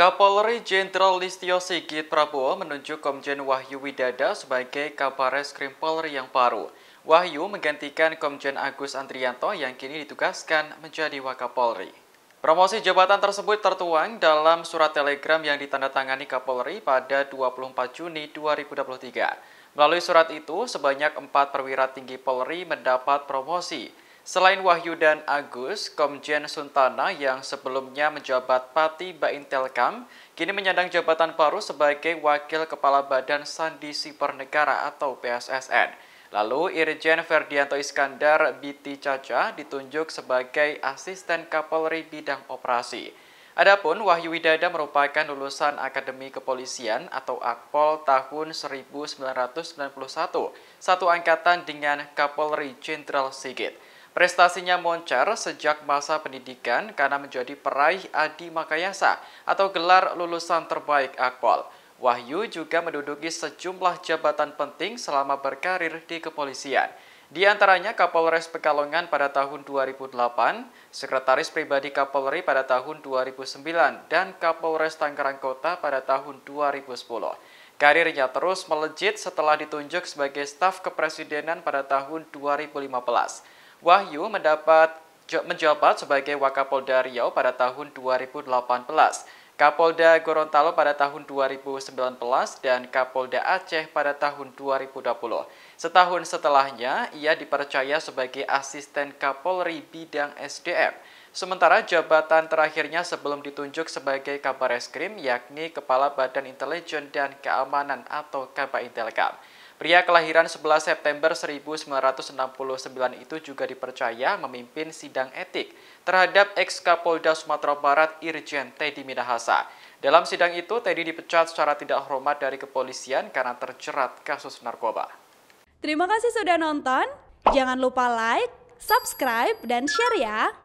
Kapolri Jenderal Listio Sigit Prabowo menunjuk Komjen Wahyu Widada sebagai Kapolres Krim Polri yang baru. Wahyu menggantikan Komjen Agus Andrianto yang kini ditugaskan menjadi Wakapolri. Promosi jabatan tersebut tertuang dalam surat telegram yang ditandatangani Kapolri pada 24 Juni 2023. Melalui surat itu, sebanyak empat perwira tinggi Polri mendapat promosi, Selain Wahyu dan Agus, Komjen Suntana yang sebelumnya menjabat Pati Baintelkam, kini menyandang jabatan baru sebagai Wakil Kepala Badan Sandi Sipernegara atau PSSN. Lalu Irjen Ferdianto Iskandar Biti Caca ditunjuk sebagai Asisten Kapolri Bidang Operasi. Adapun Wahyu Widada merupakan lulusan Akademi Kepolisian atau Akpol tahun 1991, satu angkatan dengan Kapolri Jenderal Sigit. Prestasinya moncer sejak masa pendidikan karena menjadi peraih Adi Makayasa atau gelar lulusan terbaik Akpol. Wahyu juga menduduki sejumlah jabatan penting selama berkarir di kepolisian. Di antaranya Kapolres Pekalongan pada tahun 2008, Sekretaris Pribadi Kapolri pada tahun 2009, dan Kapolres Tangerang Kota pada tahun 2010. Karirnya terus melejit setelah ditunjuk sebagai staf kepresidenan pada tahun 2015. Wahyu mendapat menjabat sebagai Wakapolda Riau pada tahun 2018, Kapolda Gorontalo pada tahun 2019 dan Kapolda Aceh pada tahun 2020. Setahun setelahnya, ia dipercaya sebagai asisten Kapolri bidang SDM. Sementara jabatan terakhirnya sebelum ditunjuk sebagai Kabareskrim yakni Kepala Badan Intelijen dan Keamanan atau Intelkam. Pria kelahiran 11 September 1969 itu juga dipercaya memimpin sidang etik terhadap ex-Kapolda Sumatera Barat Irjen Teddy Minahasa. Dalam sidang itu, Teddy dipecat secara tidak hormat dari kepolisian karena terjerat kasus narkoba. Terima kasih sudah nonton. Jangan lupa like, subscribe, dan share ya.